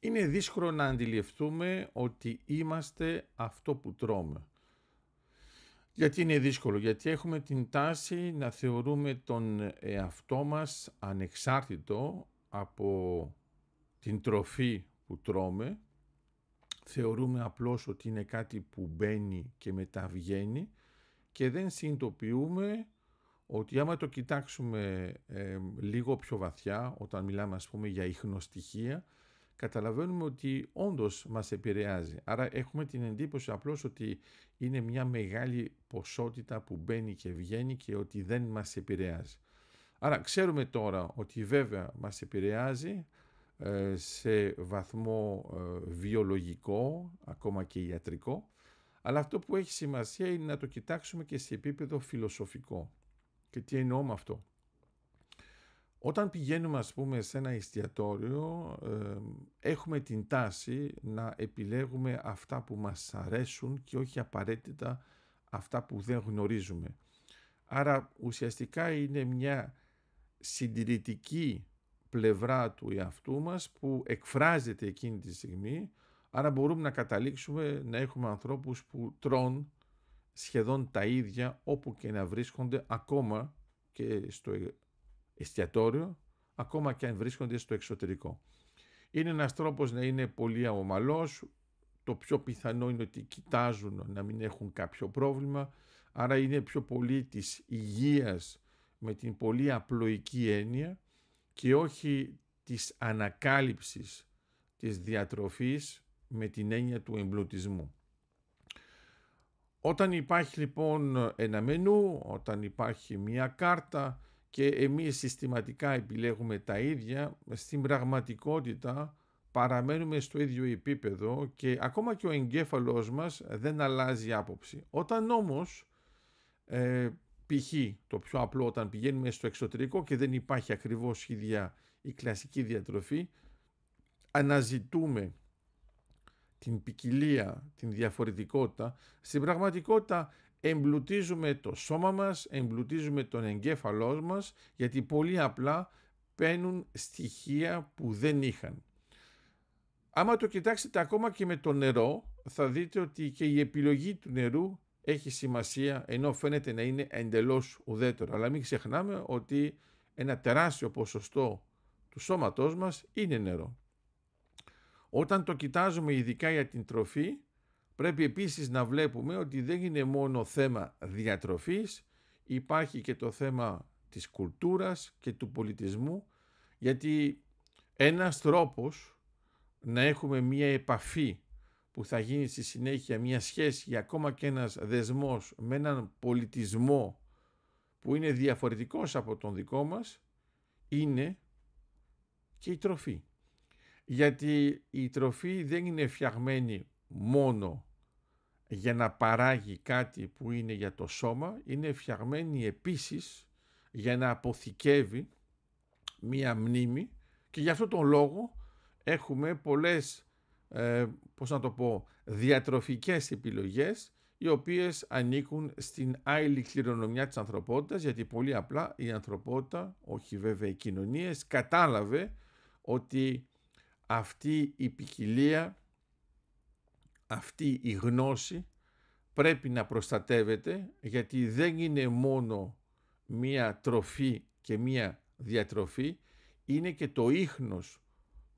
είναι δύσκολο να αντιληφθούμε ότι είμαστε αυτό που τρώμε. Γιατί είναι δύσκολο, γιατί έχουμε την τάση να θεωρούμε τον εαυτό μας ανεξάρτητο από την τροφή που τρώμε. Θεωρούμε απλώς ότι είναι κάτι που μπαίνει και μετά βγαίνει και δεν συνειδητοποιούμε ότι άμα το κοιτάξουμε ε, λίγο πιο βαθιά, όταν μιλάμε ας πούμε για ίχνοστοιχεία, καταλαβαίνουμε ότι όντως μας επηρεάζει. Άρα έχουμε την εντύπωση απλώς ότι είναι μια μεγάλη ποσότητα που μπαίνει και βγαίνει και ότι δεν μας επηρεάζει. Άρα ξέρουμε τώρα ότι βέβαια μας επηρεάζει ε, σε βαθμό ε, βιολογικό, ακόμα και ιατρικό, αλλά αυτό που έχει σημασία είναι να το κοιτάξουμε και σε επίπεδο φιλοσοφικό. Και τι εννοώ με αυτό. Όταν πηγαίνουμε ας πούμε σε ένα εστιατόριο ε, έχουμε την τάση να επιλέγουμε αυτά που μας αρέσουν και όχι απαραίτητα αυτά που δεν γνωρίζουμε. Άρα ουσιαστικά είναι μια συντηρητική πλευρά του εαυτού μας που εκφράζεται εκείνη τη στιγμή άρα μπορούμε να καταλήξουμε να έχουμε ανθρώπους που τρών σχεδόν τα ίδια όπου και να βρίσκονται ακόμα και στο εστιατόριο, ακόμα και αν βρίσκονται στο εξωτερικό. Είναι ένας τρόπος να είναι πολύ ομαλός, το πιο πιθανό είναι ότι κοιτάζουν να μην έχουν κάποιο πρόβλημα, άρα είναι πιο πολύ της υγείας με την πολύ απλοϊκή έννοια και όχι της ανακάλυψης της διατροφής με την έννοια του εμπλουτισμού. Όταν υπάρχει λοιπόν ένα μενού, όταν υπάρχει μια κάρτα, και εμείς συστηματικά επιλέγουμε τα ίδια, στην πραγματικότητα παραμένουμε στο ίδιο επίπεδο και ακόμα και ο εγκέφαλός μας δεν αλλάζει άποψη. Όταν όμως, ε, π.χ. το πιο απλό όταν πηγαίνουμε στο εξωτερικό και δεν υπάρχει ακριβώς ίδια η κλασική διατροφή, αναζητούμε την ποικιλία, την διαφορετικότητα. Στην πραγματικότητα εμπλουτίζουμε το σώμα μας, εμπλουτίζουμε τον εγκέφαλός μας, γιατί πολύ απλά παίρνουν στοιχεία που δεν είχαν. Άμα το κοιτάξετε ακόμα και με το νερό, θα δείτε ότι και η επιλογή του νερού έχει σημασία, ενώ φαίνεται να είναι εντελώς ουδέτερο. Αλλά μην ξεχνάμε ότι ένα τεράστιο ποσοστό του σώματός μας είναι νερό. Όταν το κοιτάζουμε ειδικά για την τροφή, Πρέπει επίσης να βλέπουμε ότι δεν είναι μόνο θέμα διατροφής, υπάρχει και το θέμα της κουλτούρας και του πολιτισμού, γιατί ένας τρόπος να έχουμε μία επαφή που θα γίνει στη συνέχεια μια σχέση ακόμα και ένας δεσμός με έναν πολιτισμό που είναι διαφορετικός από τον δικό μας είναι και η τροφή. Γιατί η τροφή δεν είναι φτιαγμένη μόνο για να παράγει κάτι που είναι για το σώμα είναι φτιαγμένη επίσης για να αποθηκεύει μία μνήμη και γι' αυτό τον λόγο έχουμε πολλές, ε, πώς να το πω, διατροφικές επιλογές οι οποίες ανήκουν στην άλλη κληρονομιά της ανθρωπότητας γιατί πολύ απλά η ανθρωπότητα, όχι βέβαια οι κοινωνίες, κατάλαβε ότι αυτή η ποικιλία αυτή η γνώση πρέπει να προστατεύεται γιατί δεν είναι μόνο μία τροφή και μία διατροφή, είναι και το ίχνος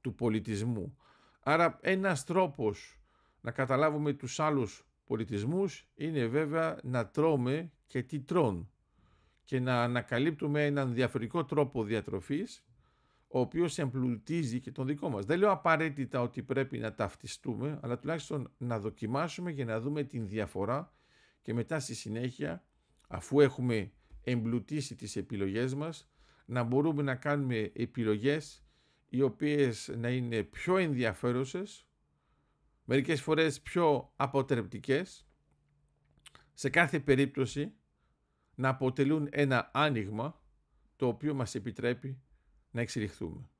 του πολιτισμού. Άρα ένας τρόπος να καταλάβουμε τους άλλους πολιτισμούς είναι βέβαια να τρώμε και τι τρών και να ανακαλύπτουμε έναν διαφορετικό τρόπο διατροφής ο οποίος εμπλουτίζει και τον δικό μας. Δεν λέω απαραίτητα ότι πρέπει να ταυτιστούμε, αλλά τουλάχιστον να δοκιμάσουμε για να δούμε την διαφορά και μετά στη συνέχεια, αφού έχουμε εμπλουτίσει τις επιλογές μας, να μπορούμε να κάνουμε επιλογές οι οποίες να είναι πιο ενδιαφέρουσες, μερικές φορές πιο αποτρεπτικές, σε κάθε περίπτωση να αποτελούν ένα άνοιγμα το οποίο μας επιτρέπει να εξελιχθούμε.